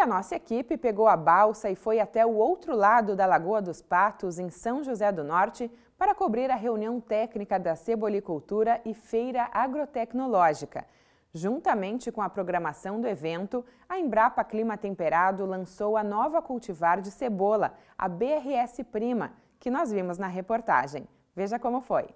E a nossa equipe pegou a balsa e foi até o outro lado da Lagoa dos Patos, em São José do Norte, para cobrir a reunião técnica da Cebolicultura e Feira Agrotecnológica. Juntamente com a programação do evento, a Embrapa Clima Temperado lançou a nova cultivar de cebola, a BRS Prima, que nós vimos na reportagem. Veja como foi.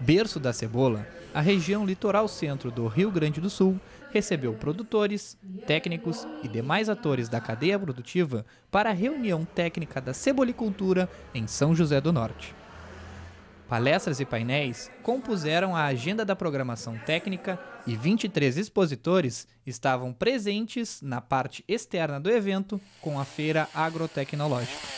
Berço da cebola, a região litoral centro do Rio Grande do Sul recebeu produtores, técnicos e demais atores da cadeia produtiva para a reunião técnica da cebolicultura em São José do Norte. Palestras e painéis compuseram a agenda da programação técnica e 23 expositores estavam presentes na parte externa do evento com a feira agrotecnológica.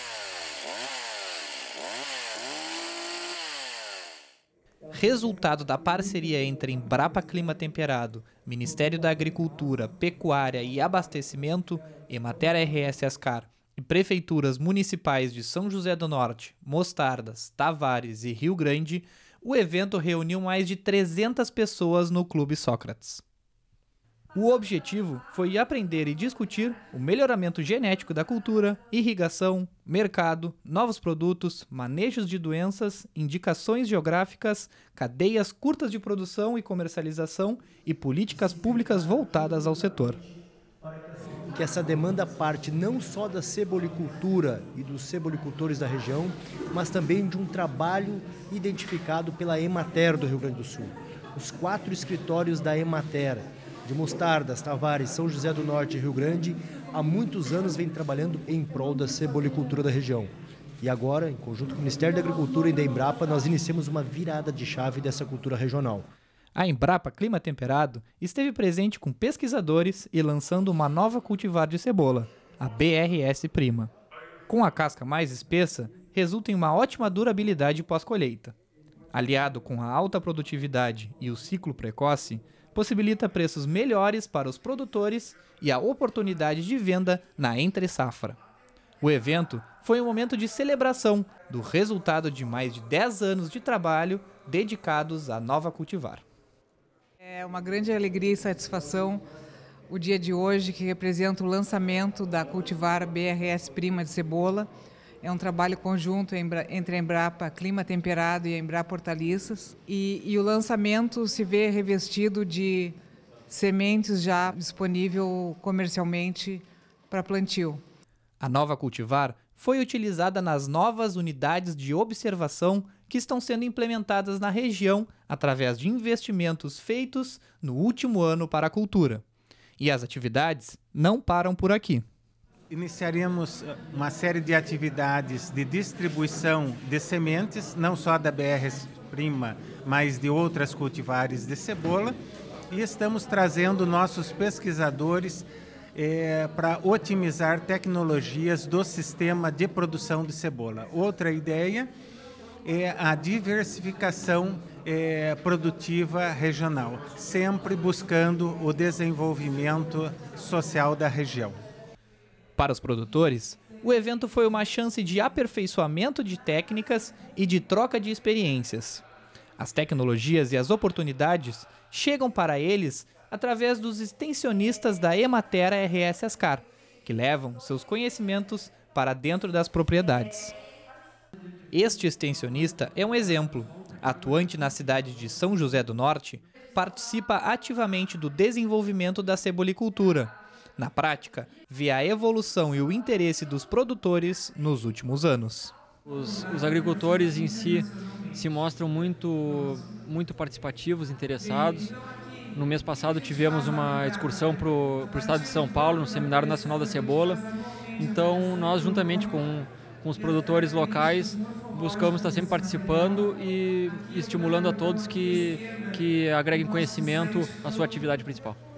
resultado da parceria entre Embrapa Clima Temperado, Ministério da Agricultura, Pecuária e Abastecimento, Emater RS Ascar e prefeituras municipais de São José do Norte, Mostardas, Tavares e Rio Grande, o evento reuniu mais de 300 pessoas no Clube Sócrates. O objetivo foi aprender e discutir o melhoramento genético da cultura, irrigação, mercado, novos produtos, manejos de doenças, indicações geográficas, cadeias curtas de produção e comercialização e políticas públicas voltadas ao setor que essa demanda parte não só da cebolicultura e dos cebolicultores da região, mas também de um trabalho identificado pela Emater do Rio Grande do Sul. Os quatro escritórios da Emater, de Mostardas, Tavares, São José do Norte e Rio Grande, há muitos anos vem trabalhando em prol da cebolicultura da região. E agora, em conjunto com o Ministério da Agricultura e da Embrapa, nós iniciamos uma virada de chave dessa cultura regional. A Embrapa Clima Temperado esteve presente com pesquisadores e lançando uma nova cultivar de cebola, a BRS Prima. Com a casca mais espessa, resulta em uma ótima durabilidade pós-colheita. Aliado com a alta produtividade e o ciclo precoce, possibilita preços melhores para os produtores e a oportunidade de venda na entre safra. O evento foi um momento de celebração do resultado de mais de 10 anos de trabalho dedicados à Nova Cultivar. É uma grande alegria e satisfação o dia de hoje que representa o lançamento da Cultivar BRS Prima de Cebola, é um trabalho conjunto entre a Embrapa Clima Temperado e a Embrapa Hortaliças. E, e o lançamento se vê revestido de sementes já disponível comercialmente para plantio. A nova cultivar foi utilizada nas novas unidades de observação que estão sendo implementadas na região através de investimentos feitos no último ano para a cultura. E as atividades não param por aqui. Iniciaremos eh, uma série de atividades de distribuição de sementes, não só da BR Prima, mas de outras cultivares de cebola. E estamos trazendo nossos pesquisadores é, para otimizar tecnologias do sistema de produção de cebola. Outra ideia é a diversificação é, produtiva regional, sempre buscando o desenvolvimento social da região. Para os produtores, o evento foi uma chance de aperfeiçoamento de técnicas e de troca de experiências. As tecnologias e as oportunidades chegam para eles através dos extensionistas da Ematera RS Ascar, que levam seus conhecimentos para dentro das propriedades. Este extensionista é um exemplo. Atuante na cidade de São José do Norte, participa ativamente do desenvolvimento da cebolicultura na prática, vê a evolução e o interesse dos produtores nos últimos anos. Os, os, agricultores em si se mostram muito, muito participativos, interessados. No mês passado tivemos uma excursão para o estado de São Paulo, no Seminário Nacional da Cebola. Então, nós, juntamente com, com os produtores locais, buscamos estar sempre participando e estimulando a todos que, que agreguem conhecimento à sua atividade principal.